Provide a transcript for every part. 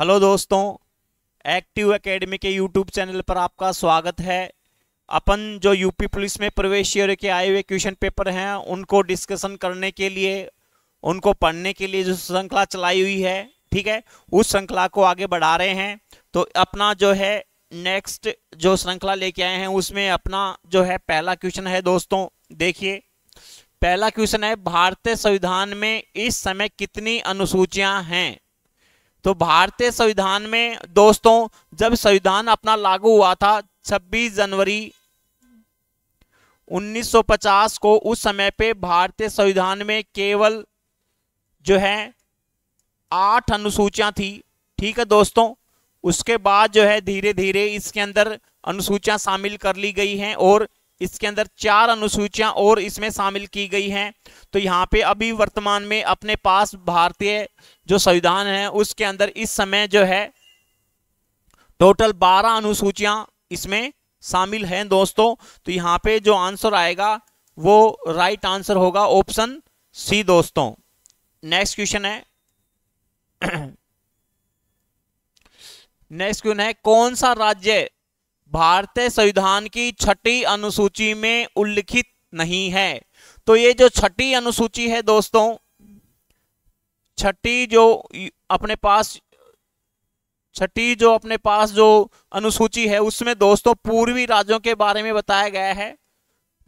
hello दोस्तों active academy के YouTube channel पर आपका स्वागत है अपन जो यूपी पुलिस में प्रवेश के आए हुए क्वेश्चन पेपर हैं उनको डिस्कशन करने के लिए उनको पढ़ने के लिए जो श्रृंखला चलाई हुई है ठीक है उस श्रृंखला को आगे बढ़ा रहे हैं तो अपना जो है नेक्स्ट जो श्रृंखला लेके आए हैं उसमें अपना जो है पहला क्वेश्चन है दोस्तों देखिए पहला क्वेश्चन है भारतीय संविधान में इस समय कितनी अनुसूचियां हैं तो भारतीय संविधान में दोस्तों जब संविधान अपना लागू हुआ था 26 जनवरी 1950 को उस समय पे भारतीय संविधान में केवल जो है आठ अनुसूचियां थी ठीक है दोस्तों उसके बाद जो है धीरे धीरे इसके अंदर अनुसूचियां शामिल कर ली गई हैं और इसके अंदर चार अनुसूचियां और इसमें शामिल की गई हैं तो यहाँ पे अभी वर्तमान में अपने पास भारतीय जो संविधान है उसके अंदर इस समय जो है टोटल बारह अनुसूचियां इसमें शामिल हैं दोस्तों तो यहाँ पे जो आंसर आएगा वो राइट आंसर होगा ऑप्शन सी दोस्तों नेक्स्ट क्वेश्चन है नेक्स्ट क्वेश्चन है कौन सा राज्य भारतीय संविधान की छठी अनुसूची में उल्लिखित नहीं है तो ये जो छठी अनुसूची है दोस्तों छठी जो अपने पास छठी जो अपने पास जो अनुसूची है उसमें दोस्तों पूर्वी राज्यों के बारे में बताया गया है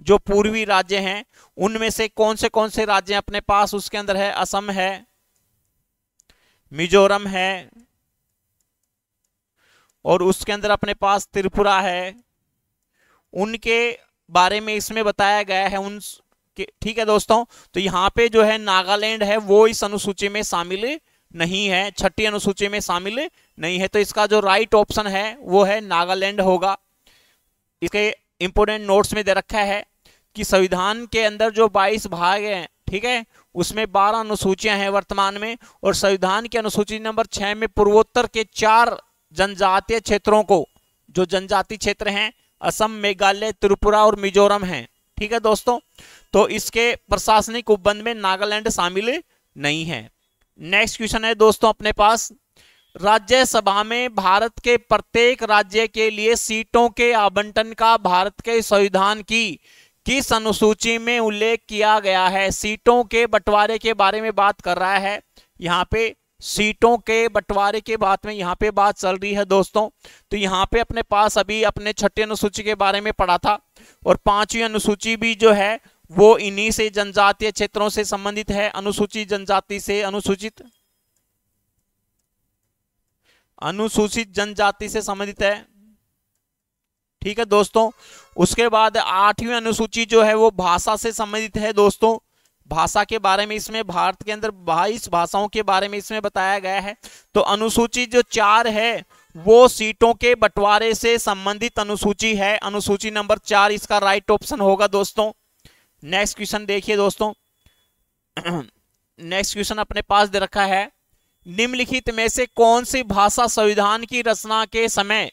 जो पूर्वी राज्य हैं उनमें से कौन से कौन से राज्य अपने पास उसके अंदर है असम है मिजोरम है और उसके अंदर अपने पास त्रिपुरा है उनके बारे में इसमें बताया गया है उन ठीक है दोस्तों तो यहाँ पे जो है नागालैंड है वो इस अनुसूची में शामिल नहीं है छठी अनुसूची में शामिल नहीं है तो इसका जो राइट ऑप्शन है वो है नागालैंड होगा इसके इंपोर्टेंट नोट्स में दे रखा है कि संविधान के अंदर जो 22 भाग हैं ठीक है उसमें 12 अनुसूचियां हैं वर्तमान में और संविधान की अनुसूची नंबर छह में पूर्वोत्तर के चार जनजातीय क्षेत्रों को जो जनजाति क्षेत्र हैं असम मेघालय त्रिपुरा और मिजोरम हैं ठीक है दोस्तों तो इसके प्रशासनिक उपबंध में नागालैंड शामिल नहीं है नेक्स्ट क्वेश्चन है दोस्तों अपने पास राज्यसभा में भारत के प्रत्येक राज्य के लिए सीटों के आवंटन का भारत के संविधान की किस अनुसूची में उल्लेख किया गया है सीटों के बंटवारे के बारे में बात कर रहा है यहाँ पे सीटों के बंटवारे के बात में यहाँ पे बात चल रही है दोस्तों तो यहाँ पे अपने पास अभी अपने छठी अनुसूची के बारे में पढ़ा था और पांचवी अनुसूची भी जो है वो इन्हीं से जनजातीय क्षेत्रों से संबंधित है अनुसूचित जनजाति से अनुसूचित अनुसूचित जनजाति से संबंधित है ठीक है दोस्तों उसके बाद आठवीं अनुसूची जो है वो भाषा से संबंधित है दोस्तों भाषा के बारे में इसमें भारत के अंदर बाईस भाषाओं के बारे में इसमें बताया गया है तो अनुसूची जो चार है वो सीटों के बंटवारे से संबंधित अनुसूची है अनुसूची नंबर चार इसका राइट ऑप्शन होगा दोस्तों नेक्स्ट क्वेश्चन देखिए दोस्तों नेक्स्ट क्वेश्चन अपने पास दे रखा है निम्नलिखित में से कौन सी भाषा संविधान की रचना के समय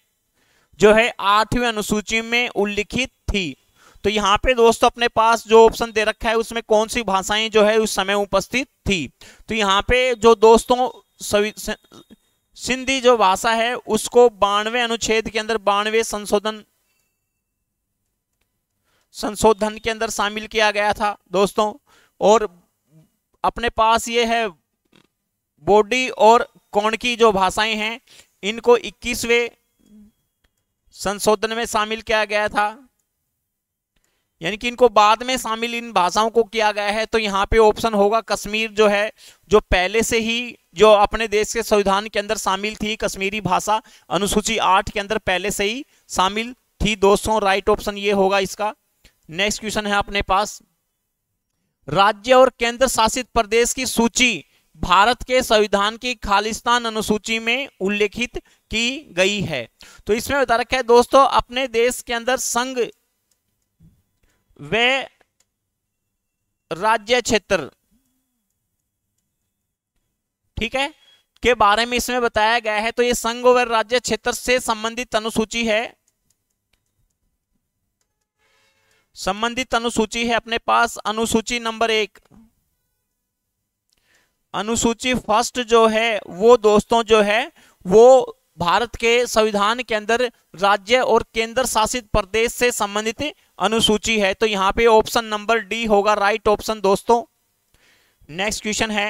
जो है आठवीं अनुसूची में उल्लिखित थी तो यहाँ पे दोस्तों अपने पास जो ऑप्शन दे रखा है उसमें कौन सी भाषाएं जो है उस समय उपस्थित थी तो यहाँ पे जो दोस्तों सिंधी जो भाषा है उसको बानवे अनुच्छेद के अंदर बानवे संशोधन संशोधन के अंदर शामिल किया गया था दोस्तों और अपने पास ये है बोडी और कौन की जो भाषाएं हैं इनको 21वें संशोधन में शामिल किया गया था यानी कि इनको बाद में शामिल इन भाषाओं को किया गया है तो यहाँ पे ऑप्शन होगा कश्मीर जो है जो पहले से ही जो अपने देश के संविधान के अंदर शामिल थी कश्मीरी भाषा अनुसूची आठ के अंदर पहले से ही शामिल थी दोस्तों राइट ऑप्शन ये होगा इसका नेक्स्ट क्वेश्चन है अपने पास राज्य और केंद्र शासित प्रदेश की सूची भारत के संविधान की खालिस्तान अनुसूची में उल्लेखित की गई है तो इसमें बता रखा है दोस्तों अपने देश के अंदर संघ वे राज्य क्षेत्र ठीक है के बारे में इसमें बताया गया है तो ये संघ व राज्य क्षेत्र से संबंधित अनुसूची है संबंधित अनुसूची है अपने पास अनुसूची नंबर एक अनुसूची फर्स्ट जो है वो दोस्तों जो है वो भारत के संविधान के अंदर राज्य और केंद्र शासित प्रदेश से संबंधित अनुसूची है तो यहां पे ऑप्शन नंबर डी होगा राइट ऑप्शन दोस्तों नेक्स्ट क्वेश्चन है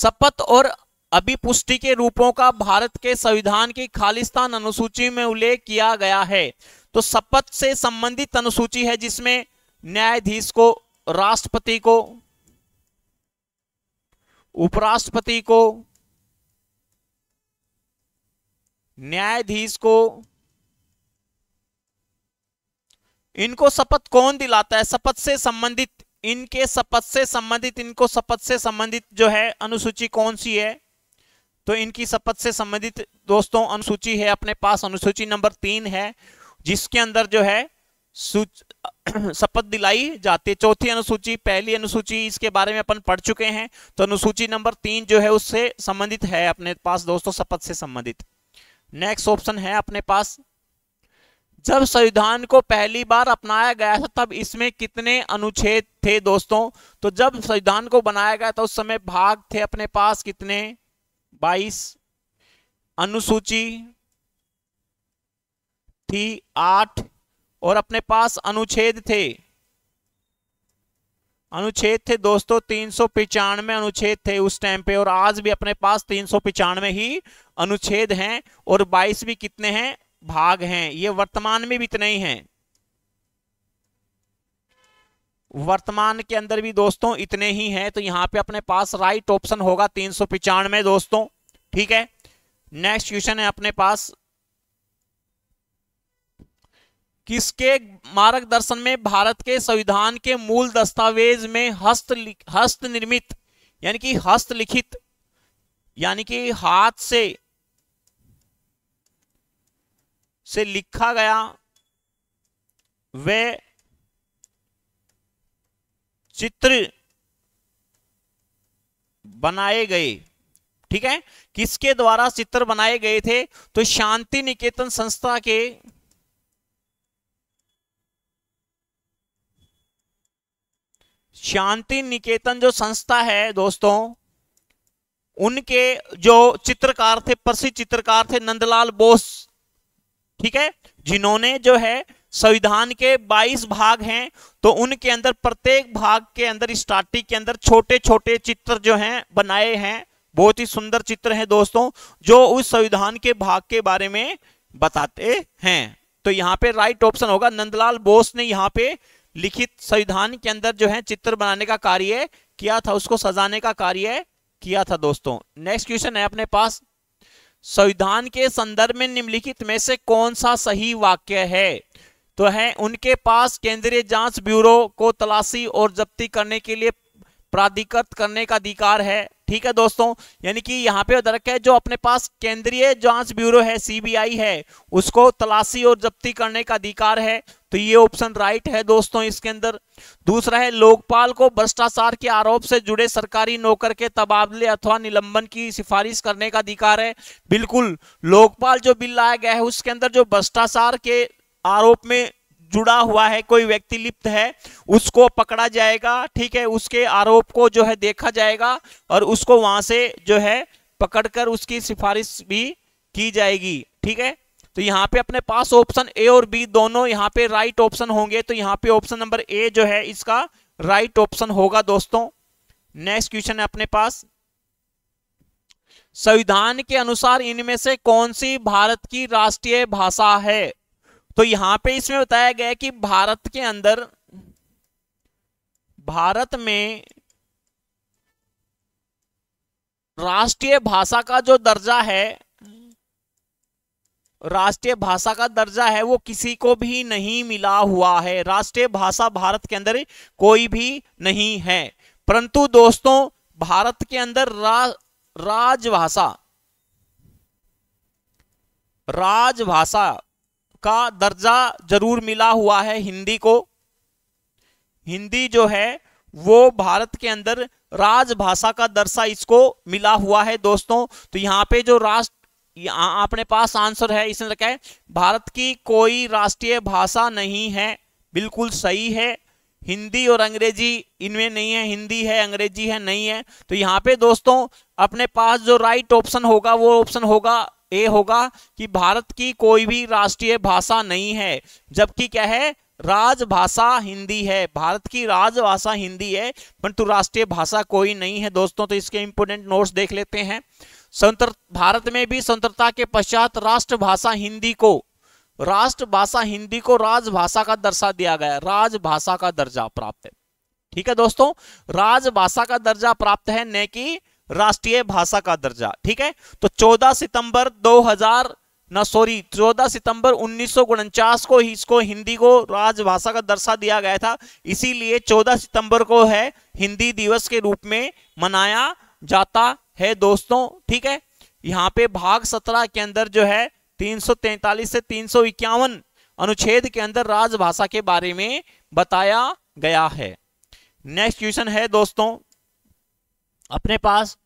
शपथ और अभिपुष्टि के रूपों का भारत के संविधान की खालिस्तान अनुसूची में उल्लेख किया गया है तो शपथ से संबंधित अनुसूची है जिसमें न्यायाधीश को राष्ट्रपति को उपराष्ट्रपति को न्यायाधीश को इनको शपथ कौन दिलाता है शपथ से संबंधित इनके शपथ से संबंधित इनको शपथ से संबंधित जो है अनुसूची कौन सी है तो इनकी शपथ से संबंधित दोस्तों अनुसूची है अपने पास अनुसूची नंबर तीन है जिसके अंदर जो है शपथ दिलाई जाती है चौथी अनुसूची पहली अनुसूची इसके बारे में अपन पढ़ चुके हैं तो अनुसूची नंबर तीन जो है उससे संबंधित है अपने पास दोस्तों शपथ से संबंधित नेक्स्ट ऑप्शन है अपने पास जब संविधान को पहली बार अपनाया गया था तब इसमें कितने अनुच्छेद थे दोस्तों तो जब संविधान को बनाया गया था उस समय भाग थे अपने पास कितने 22 अनुसूची थी आठ और अपने पास अनुच्छेद थे अनुच्छेद थे दोस्तों तीन सौ पिचानवे अनुच्छेद थे उस टाइम पे और आज भी अपने पास तीन सौ पिचानवे ही अनुच्छेद हैं और बाईस भी कितने हैं भाग हैं ये वर्तमान में भी इतने ही हैं वर्तमान के अंदर भी दोस्तों इतने ही हैं तो यहाँ पे अपने पास राइट ऑप्शन होगा तीन सौ पिचानवे दोस्तों ठीक है नेक्स्ट क्वेश्चन है अपने पास किसके मार्गदर्शन में भारत के संविधान के मूल दस्तावेज में हस्त हस्त निर्मित यानी कि हस्तलिखित यानी कि हाथ से से लिखा गया वे चित्र बनाए गए ठीक है किसके द्वारा चित्र बनाए गए थे तो शांति निकेतन संस्था के शांति निकेतन जो संस्था है दोस्तों उनके जो चित्रकार थे प्रसिद्ध चित्रकार थे नंदलाल बोस ठीक है जिन्होंने जो है संविधान के 22 भाग हैं तो उनके अंदर प्रत्येक भाग के अंदर स्टार्टिंग के अंदर छोटे छोटे चित्र जो हैं बनाए हैं बहुत ही सुंदर चित्र हैं दोस्तों जो उस संविधान के भाग के बारे में बताते हैं तो यहाँ पे राइट ऑप्शन होगा नंदलाल बोस ने यहाँ पे लिखित संविधान के अंदर जो है चित्र बनाने का कार्य किया था उसको सजाने का कार्य किया था दोस्तों नेक्स्ट क्वेश्चन है अपने पास संविधान के संदर्भ में निम्नलिखित में से कौन सा सही वाक्य है तो है उनके पास केंद्रीय जांच ब्यूरो को तलाशी और जब्ती करने के लिए प्राधिकृत करने का अधिकार है ठीक है दोस्तों यानी कि यहाँ पे दरक है जो अपने पास केंद्रीय जांच ब्यूरो है सीबीआई है उसको तलाशी और जब्ती करने का अधिकार है तो ये ऑप्शन राइट है दोस्तों इसके अंदर दूसरा है लोकपाल को भ्रष्टाचार के आरोप से जुड़े सरकारी नौकर के तबादले अथवा निलंबन की सिफारिश करने का अधिकार है बिल्कुल लोकपाल जो बिल लाया गया है उसके अंदर जो भ्रष्टाचार के आरोप में जुड़ा हुआ है कोई व्यक्ति लिप्त है उसको पकड़ा जाएगा ठीक है उसके आरोप को जो है देखा जाएगा और उसको वहां से जो है पकड़कर उसकी सिफारिश भी की जाएगी ठीक है तो यहाँ पे अपने पास ऑप्शन ए और बी दोनों यहाँ पे राइट ऑप्शन होंगे तो यहाँ पे ऑप्शन नंबर ए जो है इसका राइट ऑप्शन होगा दोस्तों नेक्स्ट क्वेश्चन है अपने पास संविधान के अनुसार इनमें से कौन सी भारत की राष्ट्रीय भाषा है तो यहां पे इसमें बताया गया कि भारत के अंदर भारत में राष्ट्रीय भाषा का जो दर्जा है राष्ट्रीय भाषा का दर्जा है वो किसी को भी नहीं मिला हुआ है राष्ट्रीय भाषा भारत के अंदर कोई भी नहीं है परंतु दोस्तों भारत के अंदर रा, राजभाषा राजभाषा का दर्जा जरूर मिला हुआ है हिंदी को हिंदी जो है वो भारत के अंदर राजभाषा का दर्जा इसको मिला हुआ है दोस्तों तो यहाँ पे जो राष्ट्र अपने पास आंसर है इसने क्या है भारत की कोई राष्ट्रीय भाषा नहीं है बिल्कुल सही है हिंदी और अंग्रेजी इनमें नहीं है हिंदी है अंग्रेजी है नहीं है तो यहाँ पे दोस्तों अपने पास जो राइट ऑप्शन होगा वो ऑप्शन होगा ए होगा कि भारत की कोई भी राष्ट्रीय भाषा नहीं है जबकि क्या है राजभाषा हिंदी है भारत की राजभाषा हिंदी है परंतु राष्ट्रीय भाषा कोई नहीं है दोस्तों तो इसके इंपोर्टेंट नोट्स देख लेते हैं स्वतंत्र भारत में भी स्वतंत्रता के पश्चात राष्ट्रभाषा हिंदी को राष्ट्रभाषा हिंदी को राजभाषा का दर्शा दिया गया राजभाषा का दर्जा प्राप्त है ठीक है दोस्तों राजभाषा का दर्जा प्राप्त है न कि राष्ट्रीय भाषा का दर्जा ठीक है तो 14 सितंबर 2000 न सॉरी चौदह सितंबर उन्नीस को इसको हिंदी को राजभाषा का दर्शा दिया गया था इसीलिए 14 सितंबर को है हिंदी दिवस के रूप में मनाया जाता है दोस्तों ठीक है यहाँ पे भाग सत्रह के अंदर जो है 343 से तीन अनुच्छेद के अंदर राजभाषा के बारे में बताया गया है नेक्स्ट क्वेश्चन है दोस्तों अपने पास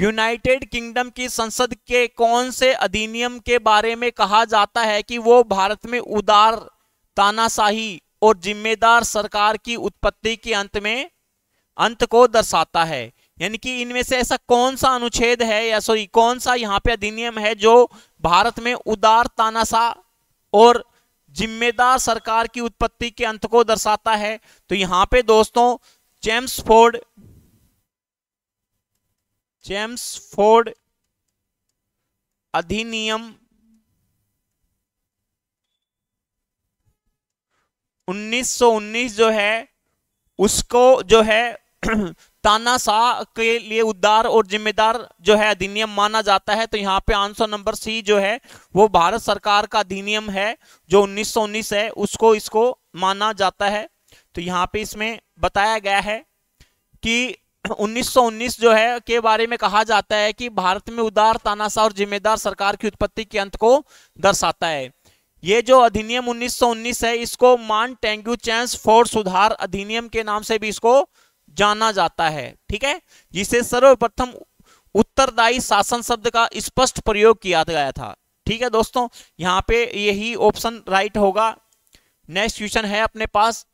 यूनाइटेड किंगडम की संसद के कौन से अधिनियम के बारे में कहा जाता है कि वो भारत में उदार तानाशाही और जिम्मेदार सरकार की उत्पत्ति के अंत में अंत को दर्शाता है यानी कि इनमें से ऐसा कौन सा अनुच्छेद है या सॉरी कौन सा यहाँ पे अधिनियम है जो भारत में उदार तानाशा और जिम्मेदार सरकार की उत्पत्ति के अंत को दर्शाता है तो यहां पे दोस्तों चेम्स फोर्ड चेम्स फोर्ड अधिनियम 1919 जो है उसको जो है तानाशाह के लिए उद्धार और जिम्मेदार जो है अधिनियम माना जाता है तो यहाँ पे आंसर नंबर सी जो है वो भारत सरकार का अधिनियम है जो 1919 है उसको इसको माना जाता है तो यहाँ पे इसमें बताया गया है कि 1919 जो है के बारे में कहा जाता है कि भारत में उदार तानाशाह और जिम्मेदार सरकार की उत्पत्ति के अंत को दर्शाता है ये जो अधिनियम 1919 है इसको मान टेंगू चैंस फोर सुधार अधिनियम के नाम से भी इसको जाना जाता है ठीक है जिसे सर्वप्रथम उत्तरदायी शासन शब्द का स्पष्ट प्रयोग किया गया था ठीक है दोस्तों यहाँ पे यही ऑप्शन राइट होगा नेक्स्ट क्वेश्चन है अपने पास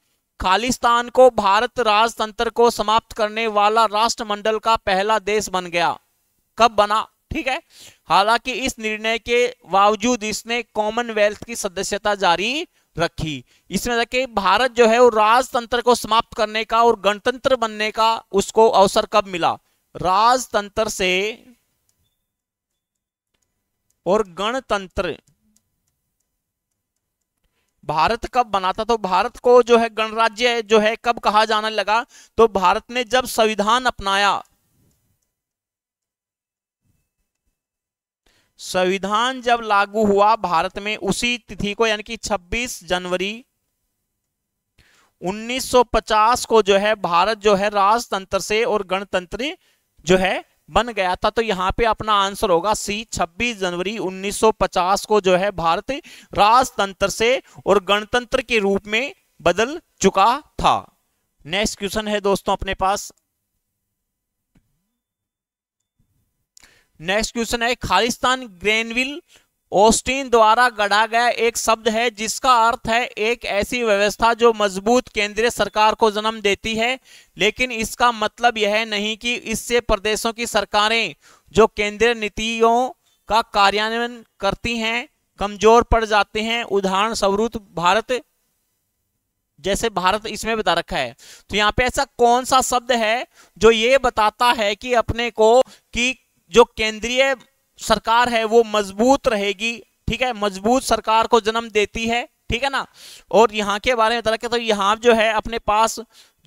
खालिस्तान को भारत राजतंत्र को समाप्त करने वाला राष्ट्रमंडल का पहला देश बन गया कब बना ठीक है हालांकि इस निर्णय के बावजूद इसने कॉमनवेल्थ की सदस्यता जारी रखी इसने देखिए भारत जो है वो राजतंत्र को समाप्त करने का और गणतंत्र बनने का उसको अवसर कब मिला राजतंत्र से और गणतंत्र भारत कब बना था तो भारत को जो है गणराज्य जो है कब कहा जाने लगा तो भारत ने जब संविधान अपनाया संविधान जब लागू हुआ भारत में उसी तिथि को यानी कि 26 जनवरी 1950 को जो है भारत जो है राजतंत्र से और गणतंत्र जो है बन गया था तो यहां पे अपना आंसर होगा सी 26 जनवरी 1950 को जो है भारत राजतंत्र से और गणतंत्र के रूप में बदल चुका था नेक्स्ट क्वेश्चन है दोस्तों अपने पास नेक्स्ट क्वेश्चन है खालिस्तान ग्रेनविल ऑस्टिन द्वारा गढ़ा गया एक शब्द है जिसका अर्थ है एक ऐसी व्यवस्था जो मजबूत केंद्रीय सरकार को जन्म देती है लेकिन इसका मतलब यह नहीं कि इससे प्रदेशों की सरकारें जो केंद्रीय नीतियों का कार्यान्वयन करती हैं कमजोर पड़ जाते हैं उदाहरण स्वरूप भारत जैसे भारत इसमें बता रखा है तो यहाँ पे ऐसा कौन सा शब्द है जो ये बताता है कि अपने को कि जो केंद्रीय सरकार है वो मजबूत रहेगी ठीक है मजबूत सरकार को जन्म देती है ठीक है ना और यहाँ के बारे में बता रखे तो यहाँ जो है अपने पास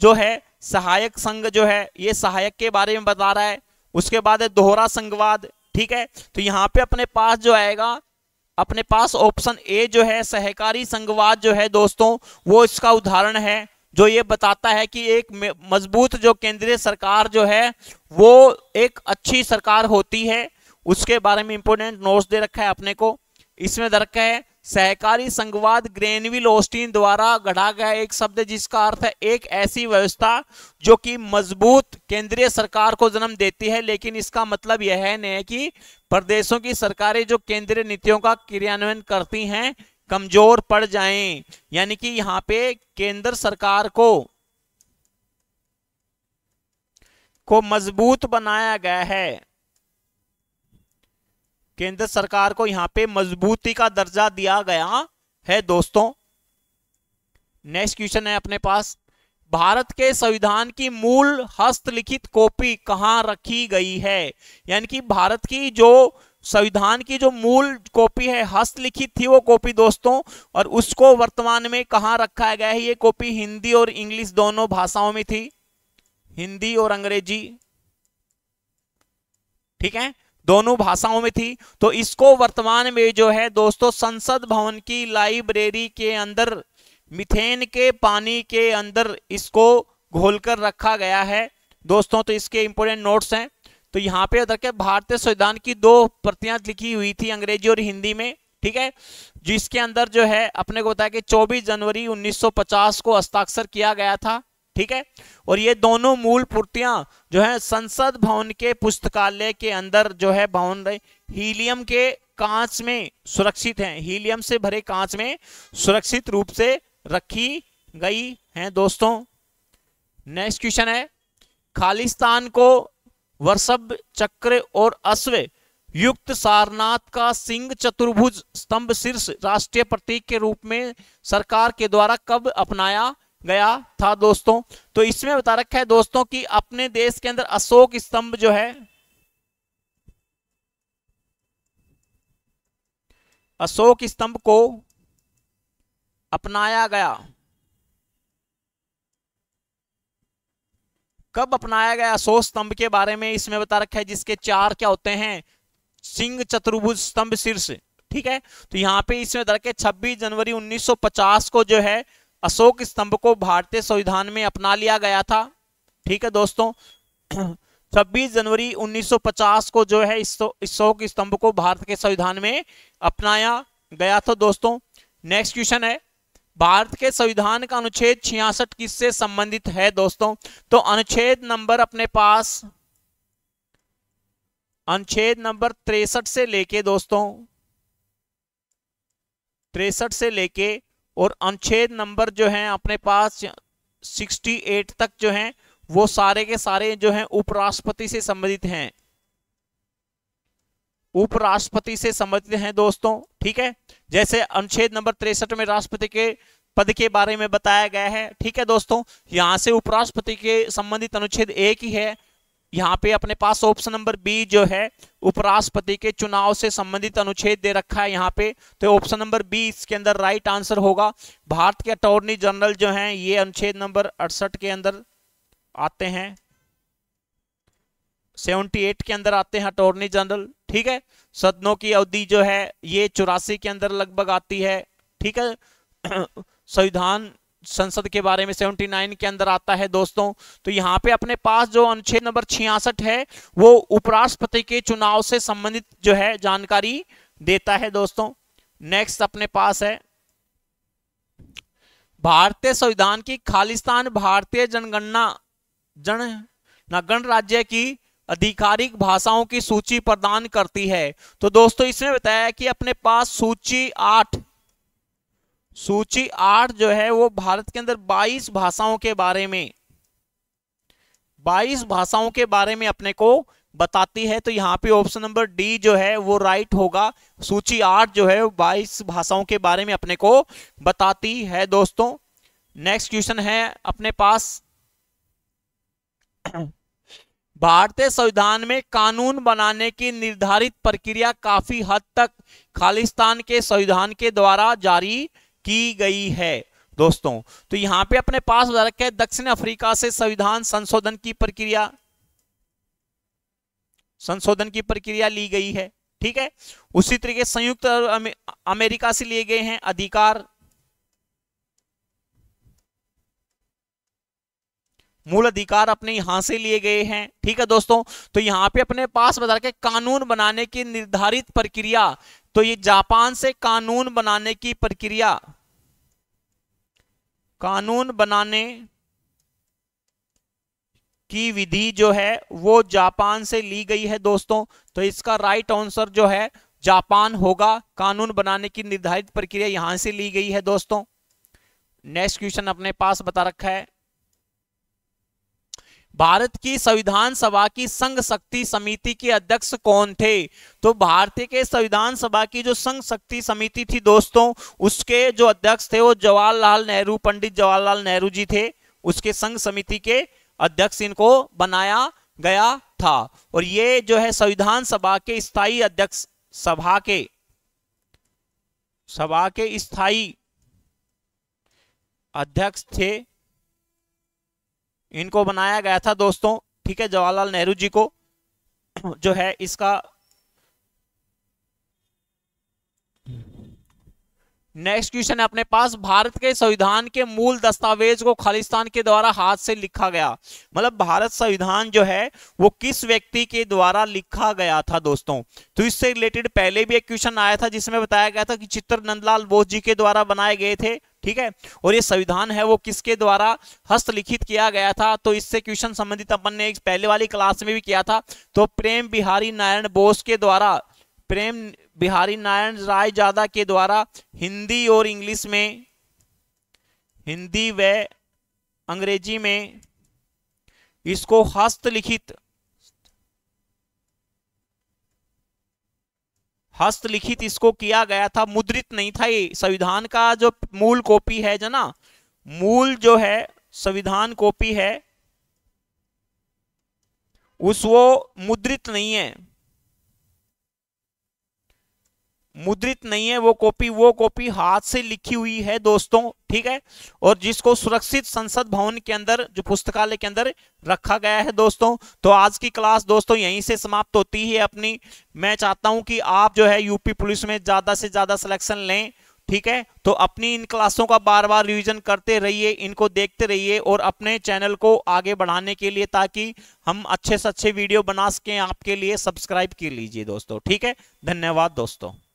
जो है सहायक संघ जो है ये सहायक के बारे में बता रहा है उसके बाद है दोहरा संघवाद ठीक है तो यहाँ पे अपने पास जो आएगा अपने पास ऑप्शन ए जो है सहकारी संघवाद जो है दोस्तों वो इसका उदाहरण है जो ये बताता है कि एक मजबूत जो केंद्रीय सरकार जो है वो एक अच्छी सरकार होती है उसके बारे में इंपोर्टेंट नोट्स दे रखा है अपने को इसमें दे रखा है सहकारी संघवाद ग्रेनविल ओस्टीन द्वारा गढ़ा गया एक शब्द जिसका अर्थ है एक ऐसी व्यवस्था जो कि मजबूत केंद्रीय सरकार को जन्म देती है लेकिन इसका मतलब यह है नहीं कि प्रदेशों की सरकारें जो केंद्रीय नीतियों का क्रियान्वयन करती हैं कमजोर पड़ जाएं यानी कि यहां पे केंद्र सरकार को को मजबूत बनाया गया है केंद्र सरकार को यहां पे मजबूती का दर्जा दिया गया है दोस्तों नेक्स्ट क्वेश्चन है अपने पास भारत के संविधान की मूल हस्तलिखित कॉपी कहां रखी गई है यानी कि भारत की जो संविधान की जो मूल कॉपी है हस्तलिखित थी वो कॉपी दोस्तों और उसको वर्तमान में कहा रखा गया है ये कॉपी हिंदी और इंग्लिश दोनों भाषाओं में थी हिंदी और अंग्रेजी ठीक है दोनों भाषाओं में थी तो इसको वर्तमान में जो है दोस्तों संसद भवन की लाइब्रेरी के अंदर मिथेन के पानी के अंदर इसको घोलकर रखा गया है दोस्तों तो इसके इंपोर्टेंट नोट्स हैं तो यहाँ पे के भारतीय संविधान की दो प्रतियां लिखी हुई थी अंग्रेजी और हिंदी में ठीक है जिसके अंदर जो है अपने को बताया कि 24 जनवरी 1950 को हस्ताक्षर किया गया था ठीक है और ये दोनों मूल पूर्तियां जो है संसद भवन के पुस्तकालय के अंदर जो है भवन हीलियम के कांच में सुरक्षित हैं हीलियम से भरे कांच में सुरक्षित रूप से रखी गई हैं दोस्तों नेक्स्ट क्वेश्चन है खालिस्तान को वर्षभ चक्र और अश्व युक्त सारनाथ का सिंह चतुर्भुज स्तंभ शीर्ष राष्ट्रीय प्रतीक के रूप में सरकार के द्वारा कब अपनाया गया था दोस्तों तो इसमें बता रखा है दोस्तों कि अपने देश के अंदर अशोक स्तंभ जो है अशोक स्तंभ को अपनाया गया कब अपनाया गया अशोक स्तंभ के बारे में इसमें बता रखा है जिसके चार क्या होते हैं सिंह चतुर्भुज स्तंभ शीर्ष ठीक है तो यहाँ पे इसमें बता रखे छब्बीस जनवरी 1950 को जो है अशोक स्तंभ को भारतीय संविधान में अपना लिया गया था ठीक है दोस्तों 26 जनवरी 1950 को जो है अशोक स्तंभ को भारत के संविधान में अपनाया गया था दोस्तों नेक्स्ट क्वेश्चन है भारत के संविधान का अनुच्छेद छियासठ किससे संबंधित है दोस्तों तो अनुच्छेद नंबर अपने पास अनुच्छेद नंबर तिरसठ से लेके दोस्तों तिरसठ से लेके और अनुच्छेद नंबर जो है अपने पास 68 तक जो है वो सारे के सारे जो है उपराष्ट्रपति से संबंधित हैं उपराष्ट्रपति से संबंधित हैं दोस्तों ठीक है जैसे अनुच्छेद नंबर तिरसठ में राष्ट्रपति के पद के बारे में बताया गया है ठीक है दोस्तों यहां से उपराष्ट्रपति के संबंधित अनुच्छेद एक ही है यहाँ पे अपने पास ऑप्शन नंबर बी जो है उपराष्ट्रपति के चुनाव से संबंधित अनुच्छेद दे रखा है यहाँ पे तो ऑप्शन नंबर बी इसके अंदर राइट आंसर होगा भारत के अटोर्नी जनरल जो हैं ये अनुच्छेद नंबर अड़सठ के अंदर आते हैं 78 के अंदर आते हैं अटोर्नी जनरल ठीक है सदनों की अवधि जो है ये चौरासी के अंदर लगभग आती है ठीक है संविधान संसद के बारे में 79 के अंदर आता है दोस्तों तो यहाँ पे अपने पास जो अनुच्छेद नंबर छियासठ है वो उपराष्ट्रपति के चुनाव से संबंधित जो है जानकारी देता है दोस्तों नेक्स्ट अपने पास है भारतीय संविधान की खालिस्तान भारतीय जनगणना जन ना राज्य की आधिकारिक भाषाओं की सूची प्रदान करती है तो दोस्तों इसमें बताया कि अपने पास सूची आठ सूची आठ जो है वो भारत के अंदर बाईस भाषाओं के बारे में बाईस भाषाओं के बारे में अपने को बताती है तो यहाँ पे ऑप्शन नंबर डी जो है वो राइट होगा सूची आठ जो है वो बाईस भाषाओं के बारे में अपने को बताती है दोस्तों नेक्स्ट क्वेश्चन है अपने पास भारतीय संविधान में कानून बनाने की निर्धारित प्रक्रिया काफी हद तक खालिस्तान के संविधान के द्वारा जारी की गई है दोस्तों तो यहां पे अपने पास बता रखे दक्षिण अफ्रीका से संविधान संशोधन की प्रक्रिया संशोधन की प्रक्रिया ली गई है ठीक है उसी तरीके संयुक्त अमेरिका से लिए गए हैं अधिकार मूल अधिकार अपने यहां से लिए गए हैं ठीक है दोस्तों तो यहां पे अपने पास बता के कानून बनाने की निर्धारित प्रक्रिया तो ये जापान से कानून बनाने की प्रक्रिया कानून बनाने की विधि जो है वो जापान से ली गई है दोस्तों तो इसका राइट आंसर जो है जापान होगा कानून बनाने की निर्धारित प्रक्रिया यहां से ली गई है दोस्तों नेक्स्ट क्वेश्चन अपने पास बता रखा है भारत की संविधान सभा की संघ शक्ति समिति के अध्यक्ष कौन थे तो भारतीय के संविधान सभा की जो संघ शक्ति समिति थी दोस्तों उसके जो अध्यक्ष थे वो जवाहरलाल नेहरू पंडित जवाहरलाल नेहरू जी थे उसके संघ समिति के अध्यक्ष इनको बनाया गया था और ये जो है संविधान सभा के स्थायी अध्यक्ष सभा के सभा के स्थायी अध्यक्ष थे इनको बनाया गया था दोस्तों ठीक है जवाहरलाल नेहरू जी को जो है इसका नेक्स्ट क्वेश्चन है अपने पास भारत के संविधान के मूल दस्तावेज को खालिस्तान के द्वारा हाथ से लिखा गया मतलब भारत संविधान जो है वो किस व्यक्ति के द्वारा लिखा गया था दोस्तों तो इससे रिलेटेड पहले भी एक क्वेश्चन आया था जिसमें बताया गया था कि चित्र नंदलाल बोस जी के द्वारा बनाए गए थे ठीक है और ये संविधान है वो किसके द्वारा हस्तलिखित किया गया था तो इससे क्वेश्चन संबंधित अपन ने पहले वाली क्लास में भी किया था तो प्रेम बिहारी नारायण बोस के द्वारा प्रेम बिहारी नारायण राय जादा के द्वारा हिंदी और इंग्लिश में हिंदी व अंग्रेजी में इसको हस्तलिखित हस्तलिखित इसको किया गया था मुद्रित नहीं था ये संविधान का जो मूल कॉपी है जना मूल जो है संविधान कॉपी है उस वो मुद्रित नहीं है मुद्रित नहीं है वो कॉपी वो कॉपी हाथ से लिखी हुई है दोस्तों ठीक है और जिसको सुरक्षित संसद भवन के अंदर जो पुस्तकालय के अंदर रखा गया है दोस्तों तो आज की क्लास दोस्तों यहीं से समाप्त होती है अपनी मैं चाहता हूं कि आप जो है यूपी पुलिस में ज्यादा से ज्यादा सिलेक्शन लें ठीक है तो अपनी इन क्लासों का बार बार रिवीजन करते रहिए इनको देखते रहिए और अपने चैनल को आगे बढ़ाने के लिए ताकि हम अच्छे से अच्छे वीडियो बना सकें आपके लिए सब्सक्राइब कर लीजिए दोस्तों ठीक है धन्यवाद दोस्तों